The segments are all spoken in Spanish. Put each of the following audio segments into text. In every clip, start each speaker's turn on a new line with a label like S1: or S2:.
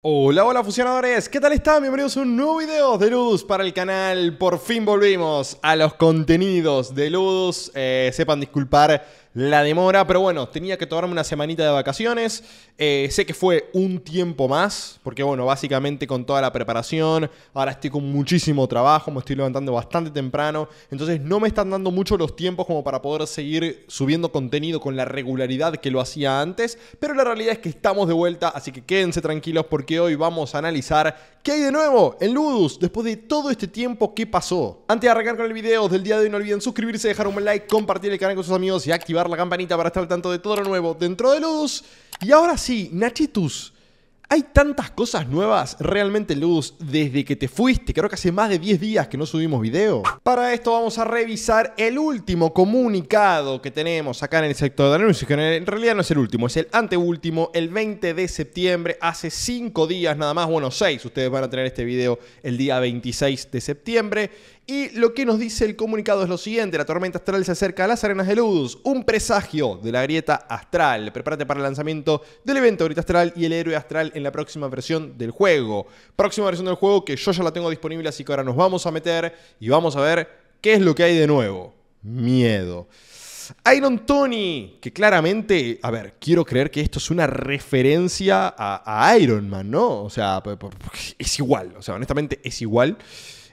S1: Hola, hola fusionadores, ¿qué tal están? Bienvenidos a un nuevo video de Ludus para el canal. Por fin volvimos a los contenidos de Ludus. Eh, sepan disculpar la demora, pero bueno, tenía que tomarme una semanita de vacaciones. Eh, sé que fue un tiempo más, porque bueno, básicamente con toda la preparación, ahora estoy con muchísimo trabajo, me estoy levantando bastante temprano, entonces no me están dando mucho los tiempos como para poder seguir subiendo contenido con la regularidad que lo hacía antes, pero la realidad es que estamos de vuelta, así que quédense tranquilos porque hoy vamos a analizar qué hay de nuevo en Ludus después de todo este tiempo que pasó. Antes de arrancar con el video del día de hoy, no olviden suscribirse, dejar un like, compartir el canal con sus amigos y activar la campanita para estar al tanto de todo lo nuevo dentro de Luz Y ahora sí, Nachitus. Hay tantas cosas nuevas realmente, Luz, desde que te fuiste. Creo que hace más de 10 días que no subimos video. Para esto vamos a revisar el último comunicado que tenemos acá en el sector de anuncios, que en realidad no es el último, es el anteúltimo, el 20 de septiembre, hace 5 días nada más, bueno, 6, ustedes van a tener este video el día 26 de septiembre. Y lo que nos dice el comunicado es lo siguiente, la tormenta astral se acerca a las arenas de Ludus, un presagio de la grieta astral. Prepárate para el lanzamiento del evento Grieta Astral y el héroe astral en la próxima versión del juego. Próxima versión del juego que yo ya la tengo disponible, así que ahora nos vamos a meter y vamos a ver qué es lo que hay de nuevo. Miedo. Iron Tony, que claramente, a ver, quiero creer que esto es una referencia a, a Iron Man, ¿no? O sea, es igual, o sea, honestamente es igual.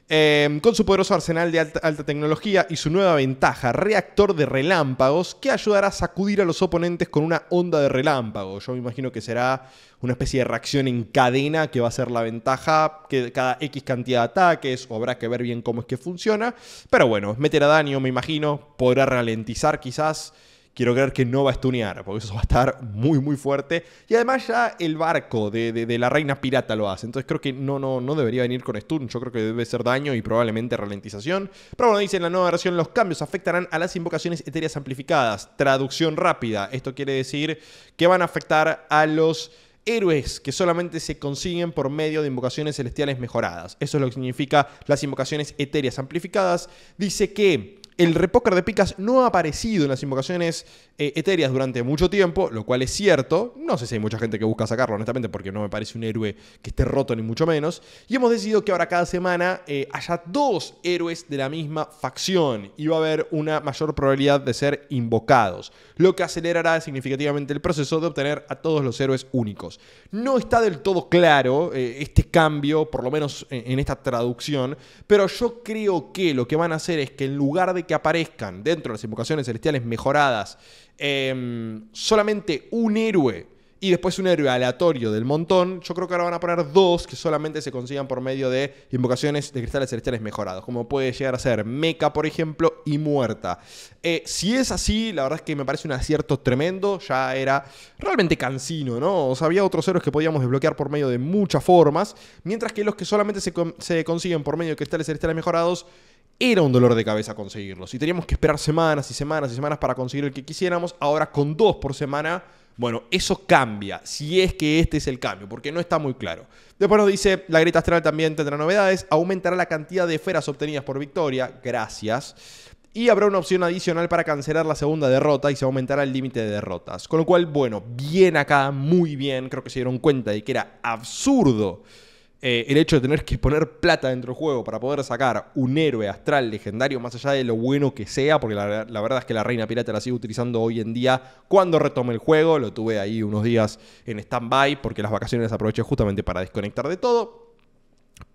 S1: Em, con su poderoso arsenal de alta, tecnología y su nueva ventaja, reactor de relámpagos, que ayudará a sacudir a los oponentes con una onda de relámpagos. Yo me imagino que será una especie de reacción en cadena que va a ser la ventaja, que cada X cantidad de ataques, o habrá que ver bien cómo es que funciona. Pero bueno, meterá daño, me imagino, podrá ralentizar quizás quiero creer que no va a estunear, porque eso va a estar muy, muy fuerte. Y además ya el barco de, la reina pirata lo hace. Entonces creo que no, no, no debería venir con stun. Yo creo que debe ser daño y probablemente ralentización. Pero bueno, dice en la nueva versión, los cambios afectarán a las invocaciones etéreas amplificadas. Traducción rápida. Esto quiere decir que van a afectar a los héroes que solamente se consiguen por medio de invocaciones celestiales mejoradas. Eso es lo que significa las invocaciones etéreas amplificadas. Dice que el repóker de picas no ha aparecido en las invocaciones eh, etéreas durante mucho tiempo, lo cual es cierto. No sé si hay mucha gente que busca sacarlo, honestamente, porque no me parece un héroe que esté roto, ni mucho menos. Y hemos decidido que ahora cada semana eh, haya dos héroes de la misma facción y va a haber una mayor probabilidad de ser invocados, lo que acelerará significativamente el proceso de obtener a todos los héroes únicos. No está del todo claro eh, este cambio, por lo menos en esta traducción, pero yo creo que lo que van a hacer es que en lugar de que aparezcan dentro de las invocaciones celestiales mejoradas em, solamente un héroe y después un héroe aleatorio del montón, yo creo que ahora van a poner dos que solamente se consigan por medio de invocaciones de cristales celestiales mejorados, como puede llegar a ser Mecha, por ejemplo, y Muerta. Eh, si es así, la verdad es que me parece un acierto tremendo, ya era realmente cansino, ¿no? O sea, había otros héroes que podíamos desbloquear por medio de muchas formas, mientras que los que solamente se consiguen por medio de cristales celestiales mejorados era un dolor de cabeza conseguirlo. Si teníamos que esperar semanas y semanas y semanas para conseguir el que quisiéramos, ahora con dos por semana, bueno, eso cambia, si es que este es el cambio, porque no está muy claro. Después nos dice, la grieta astral también tendrá novedades, aumentará la cantidad de esferas obtenidas por victoria, gracias. Y habrá una opción adicional para cancelar la segunda derrota y se aumentará el límite de derrotas. Con lo cual, bueno, bien acá, muy bien, creo que se dieron cuenta de que era absurdo eh, el hecho de tener que poner plata dentro del juego para poder sacar un héroe astral legendario, más allá de lo bueno que sea, porque la, verdad es que la Reina Pirata la sigo utilizando hoy en día cuando retome el juego. Lo tuve ahí unos días en stand-by porque las vacaciones las aproveché justamente para desconectar de todo.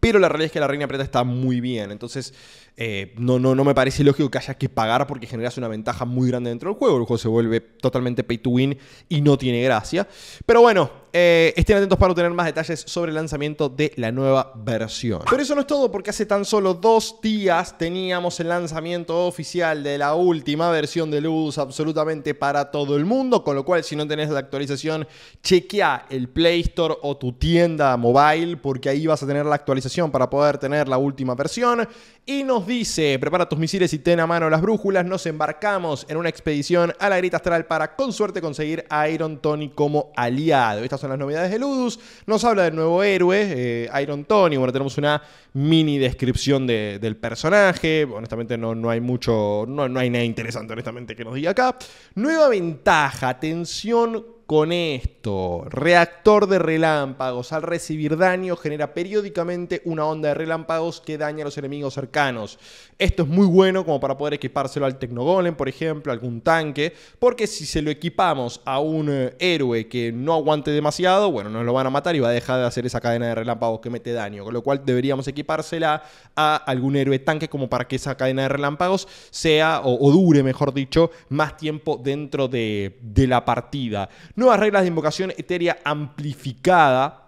S1: Pero la realidad es que la Reina Pirata está muy bien. Entonces, eh, no, no, no me parece lógico que haya que pagar porque generas una ventaja muy grande dentro del juego. El juego se vuelve totalmente pay to win y no tiene gracia. Pero bueno, eh, estén atentos para obtener más detalles sobre el lanzamiento de la nueva versión. Pero eso no es todo, porque hace tan solo dos días teníamos el lanzamiento oficial de la última versión de Luz absolutamente para todo el mundo, con lo cual si no tenés la actualización, chequea el Play Store o tu tienda mobile, porque ahí vas a tener la actualización para poder tener la última versión. Y nos dice, prepara tus misiles y ten a mano las brújulas, nos embarcamos en una expedición a la Grita Astral para con suerte conseguir a Iron Tony como aliado son las novedades de Ludus. Nos habla del nuevo héroe, eh, Iron Tony. Bueno, tenemos una mini descripción del personaje. Honestamente, no, no hay mucho, no, no hay nada interesante, honestamente, que nos diga acá. Nueva ventaja, Atención con esto. Reactor de relámpagos. Al recibir daño genera periódicamente una onda de relámpagos que daña a los enemigos cercanos. Esto es muy bueno como para poder equipárselo al Tecnogolem, por ejemplo, algún tanque. Porque si se lo equipamos a un eh, héroe que no aguante demasiado, bueno, nos lo van a matar y va a dejar de hacer esa cadena de relámpagos que mete daño. Con lo cual deberíamos equipársela a algún héroe tanque como para que esa cadena de relámpagos sea o, dure, mejor dicho, más tiempo dentro de la partida nuevas reglas de invocación etérea amplificada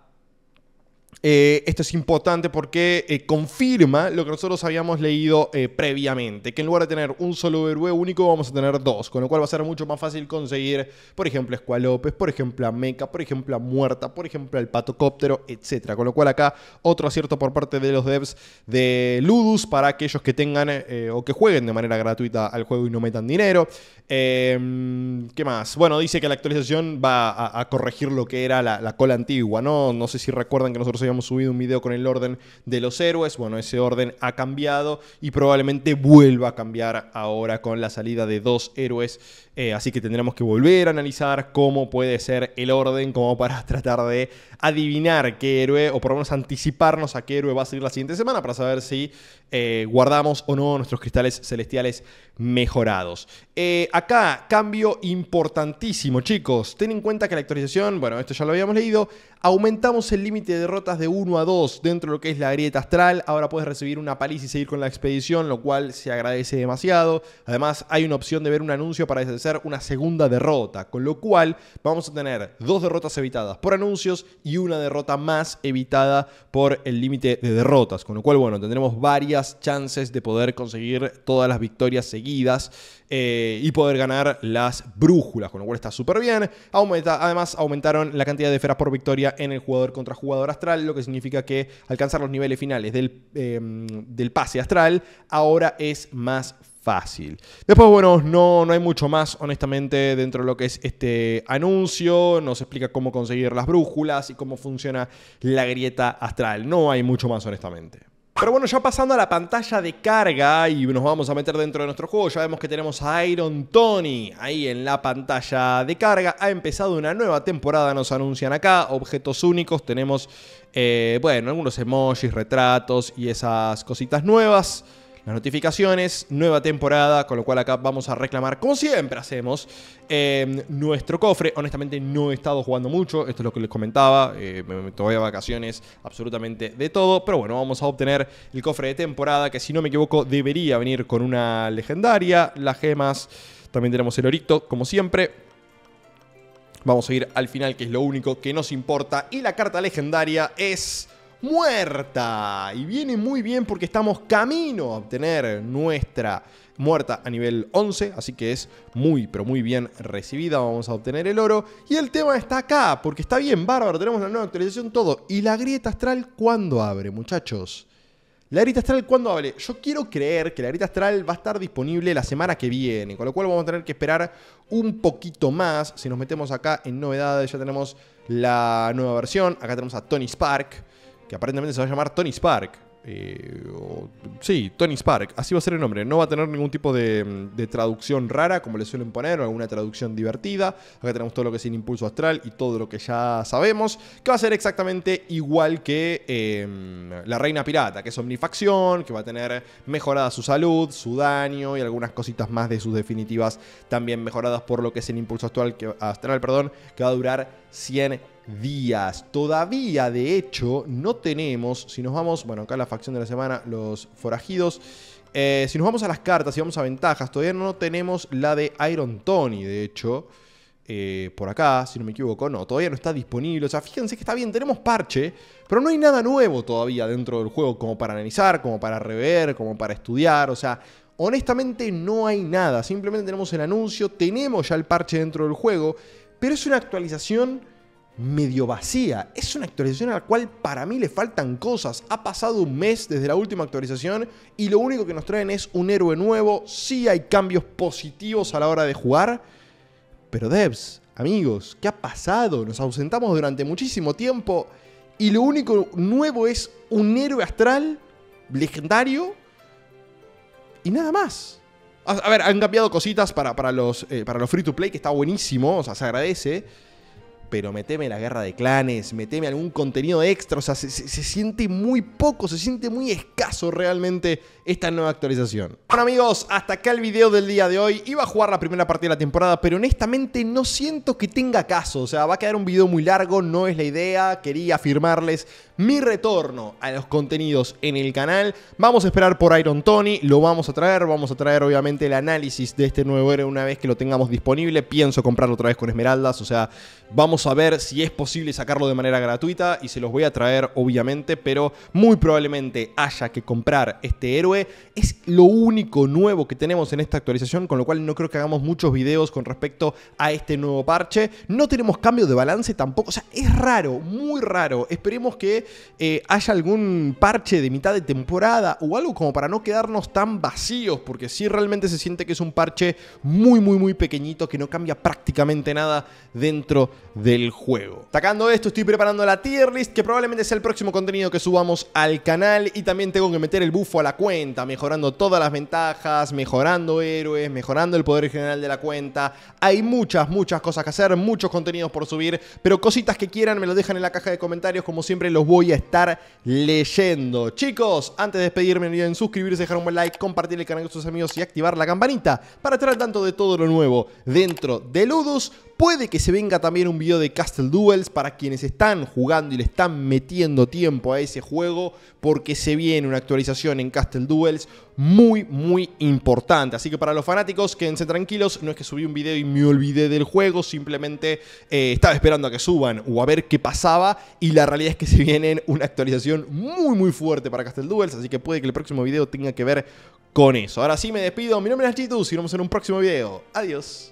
S1: eh, esto es importante porque eh, confirma lo que nosotros habíamos leído eh, previamente, que en lugar de tener un solo héroe único, vamos a tener dos, con lo cual va a ser mucho más fácil conseguir, por ejemplo, a por ejemplo, a Meca, por ejemplo, a Muerta, por ejemplo, al Patocóptero, etc. Con lo cual acá otro acierto por parte de los devs de Ludus para aquellos que tengan o que jueguen de manera gratuita al juego y no metan dinero. Em, ¿Qué más? Bueno, dice que la actualización va a, corregir lo que era la, cola antigua, ¿no? No sé si recuerdan que nosotros Hemos subido un video con el orden de los héroes. Bueno, ese orden ha cambiado y probablemente vuelva a cambiar ahora con la salida de dos héroes eh, así que tendremos que volver a analizar cómo puede ser el orden, como para tratar de adivinar qué héroe, o por lo menos anticiparnos a qué héroe va a salir la siguiente semana, para saber si eh, guardamos o no nuestros cristales celestiales mejorados. Eh, acá, cambio importantísimo, chicos. Ten en cuenta que la actualización, bueno, esto ya lo habíamos leído, aumentamos el límite de derrotas de 1 a 2 dentro de lo que es la grieta astral. Ahora puedes recibir una paliza y seguir con la expedición, lo cual se agradece demasiado. Además, hay una opción de ver un anuncio para ser una segunda derrota, con lo cual vamos a tener dos derrotas evitadas por anuncios y una derrota más evitada por el límite de derrotas, con lo cual, bueno, tendremos varias chances de poder conseguir todas las victorias seguidas eh, y poder ganar las brújulas, con lo cual está súper bien. además, aumentaron la cantidad de esferas por victoria en el jugador contra jugador astral, lo que significa que alcanzar los niveles finales del eh, pase astral ahora es más fácil fácil. Después, bueno, no, no hay mucho más, honestamente, dentro de lo que es este anuncio. Nos explica cómo conseguir las brújulas y cómo funciona la grieta astral. No hay mucho más, honestamente. Pero bueno, ya pasando a la pantalla de carga y nos vamos a meter dentro de nuestro juego, ya vemos que tenemos a Iron Tony ahí en la pantalla de carga. Ha empezado una nueva temporada, nos anuncian acá, objetos únicos, tenemos, eh, bueno, algunos emojis, retratos y esas cositas nuevas las notificaciones, nueva temporada, con lo cual acá vamos a reclamar, como siempre hacemos, em, nuestro cofre. Honestamente no he estado jugando mucho, esto es lo que les comentaba, eh, me tomé vacaciones absolutamente de todo, pero bueno, vamos a obtener el cofre de temporada, que si no me equivoco debería venir con una legendaria, las gemas, también tenemos el orito, como siempre, Vamos a ir al final, que es lo único que nos importa. Y la carta legendaria es muerta. Y viene muy bien porque estamos camino a obtener nuestra muerta a nivel 11, así que es muy, pero muy bien recibida, vamos a obtener el oro. Y el tema está acá, porque está bien, bárbaro, tenemos la nueva actualización, todo. ¿Y la grieta astral cuándo abre, muchachos? La grieta astral cuándo abre? Yo quiero creer que la grieta astral va a estar disponible la semana que viene, con lo cual vamos a tener que esperar un poquito más. Si nos metemos acá en novedades, ya tenemos la nueva versión, acá tenemos a Tony Spark que aparentemente se va a llamar Tony Spark. Eh, sí, Tony Spark, así va a ser el nombre. No va a tener ningún tipo de, traducción rara, como le suelen poner, o alguna traducción divertida. Acá tenemos todo lo que es el impulso astral y todo lo que ya sabemos, que va a ser exactamente igual que em, la Reina Pirata, que es omnifacción, que va a tener mejorada su salud, su daño y algunas cositas más de sus definitivas, también mejoradas por lo que es el impulso astral, que, astral perdón, que va a durar 100 días. Todavía, de hecho, no tenemos, si nos vamos, bueno, acá la facción de la semana, los forajidos, eh, si nos vamos a las cartas, si vamos a ventajas, todavía no tenemos la de Iron Tony, de hecho. Eh, por acá, si no me equivoco, no, todavía no está disponible. O sea, fíjense que está bien, tenemos parche, pero no hay nada nuevo todavía dentro del juego como para analizar, como para rever, como para estudiar. O sea, honestamente no hay nada. Simplemente tenemos el anuncio, tenemos ya el parche dentro del juego, pero es una actualización medio vacía. Es una actualización a la cual para mí le faltan cosas. Ha pasado un mes desde la última actualización y lo único que nos traen es un héroe nuevo. Sí hay cambios positivos a la hora de jugar. Pero devs, amigos, ¿qué ha pasado? Nos ausentamos durante muchísimo tiempo y lo único nuevo es un héroe astral legendario y nada más. A, ver, han cambiado cositas para, para los, eh, para los free to play, que está buenísimo, o sea, se agradece pero meteme la guerra de clanes, meteme algún contenido extra, o sea, se, siente muy poco, se siente muy escaso realmente esta nueva actualización. Bueno amigos, hasta acá el video del día de hoy, iba a jugar la primera parte de la temporada, pero honestamente no siento que tenga caso, o sea, va a quedar un video muy largo, no es la idea, quería afirmarles mi retorno a los contenidos en el canal, vamos a esperar por Iron Tony, lo vamos a traer, vamos a traer obviamente el análisis de este nuevo héroe una vez que lo tengamos disponible, pienso comprarlo otra vez con Esmeraldas, o sea, vamos a ver si es posible sacarlo de manera gratuita y se los voy a traer obviamente, pero muy probablemente haya que comprar este héroe. Es lo único nuevo que tenemos en esta actualización, con lo cual no creo que hagamos muchos videos con respecto a este nuevo parche. No tenemos cambio de balance tampoco, o sea, es raro, muy raro. Esperemos que eh, haya algún parche de mitad de temporada o algo como para no quedarnos tan vacíos, porque si realmente se siente que es un parche muy, muy, muy pequeñito, que no cambia prácticamente nada dentro de del juego. Sacando esto, estoy preparando la tier list, que probablemente sea el próximo contenido que subamos al canal. Y también tengo que meter el bufo a la cuenta, mejorando todas las ventajas, mejorando héroes, mejorando el poder general de la cuenta. Hay muchas, muchas cosas que hacer, muchos contenidos por subir, pero cositas que quieran me lo dejan en la caja de comentarios. Como siempre, los voy a estar leyendo. Chicos, antes de despedirme, no olviden suscribirse, dejar un buen like, compartir el canal con sus amigos y activar la campanita para estar al tanto de todo lo nuevo dentro de Ludus. Puede que se venga también un video de Castle Duels para quienes están jugando y le están metiendo tiempo a ese juego porque se viene una actualización en Castle Duels muy muy importante. Así que para los fanáticos quédense tranquilos, no es que subí un video y me olvidé del juego, simplemente eh, estaba esperando a que suban o a ver qué pasaba y la realidad es que se viene una actualización muy muy fuerte para Castle Duels, así que puede que el próximo video tenga que ver con eso. Ahora sí me despido, mi nombre es Alchitus y nos vemos en un próximo video. Adiós.